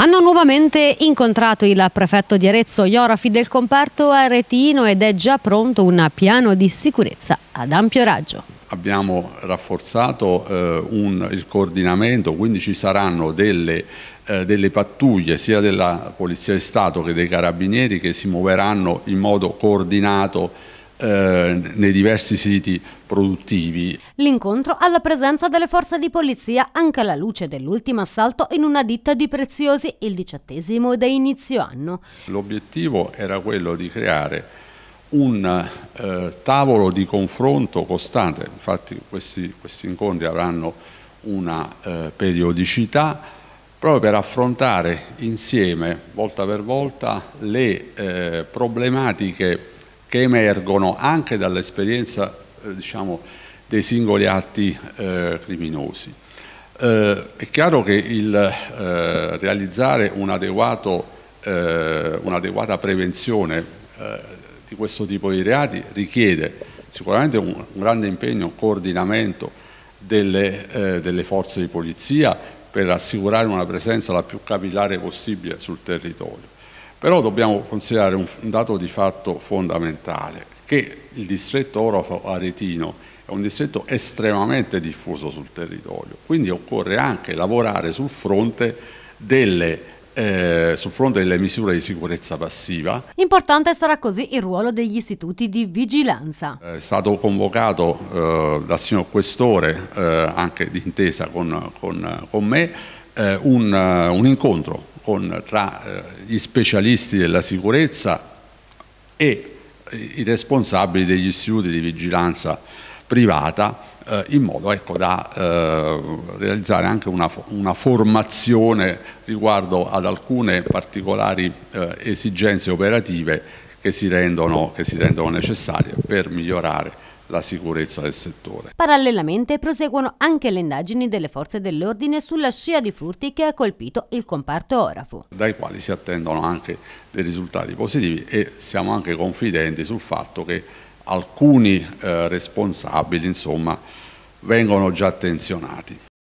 hanno nuovamente incontrato il prefetto di Arezzo Iorafi del comparto aretino ed è già pronto un piano di sicurezza ad ampio raggio. Abbiamo rafforzato eh, un, il coordinamento, quindi ci saranno delle eh, delle pattuglie sia della Polizia di Stato che dei Carabinieri che si muoveranno in modo coordinato eh, nei diversi siti produttivi. L'incontro alla presenza delle forze di polizia anche alla luce dell'ultimo assalto in una ditta di preziosi, il diciottesimo da inizio anno. L'obiettivo era quello di creare un eh, tavolo di confronto costante, infatti questi, questi incontri avranno una eh, periodicità, proprio per affrontare insieme, volta per volta, le eh, problematiche che emergono anche dall'esperienza eh, diciamo, dei singoli atti eh, criminosi. Eh, è chiaro che il eh, realizzare un adeguato, eh, un'adeguata prevenzione di questo tipo di reati richiede sicuramente un, un grande impegno, un coordinamento delle, delle forze di polizia per assicurare una presenza la più capillare possibile sul territorio però dobbiamo considerare un, dato di fatto fondamentale, che il distretto orofo-aretino è un distretto estremamente diffuso sul territorio, quindi occorre anche lavorare sul fronte delle eh, sul fronte delle misure di sicurezza passiva. Importante sarà così il ruolo degli istituti di vigilanza. È stato convocato eh, dal signor Questore, eh, anche d'intesa con, con, con, me, eh, un, eh, un incontro con, tra eh, gli specialisti della sicurezza e eh, i responsabili degli istituti di vigilanza privata eh, in modo ecco, da eh, realizzare anche una, una, formazione riguardo ad alcune particolari eh, esigenze operative che si rendono, che si rendono necessarie per migliorare la sicurezza del settore. Parallelamente proseguono anche le indagini delle forze dell'ordine sulla scia di furti che ha colpito il comparto Orafo. Dai quali si attendono anche dei risultati positivi e siamo anche confidenti sul fatto che alcuni eh, responsabili insomma, vengono già attenzionati.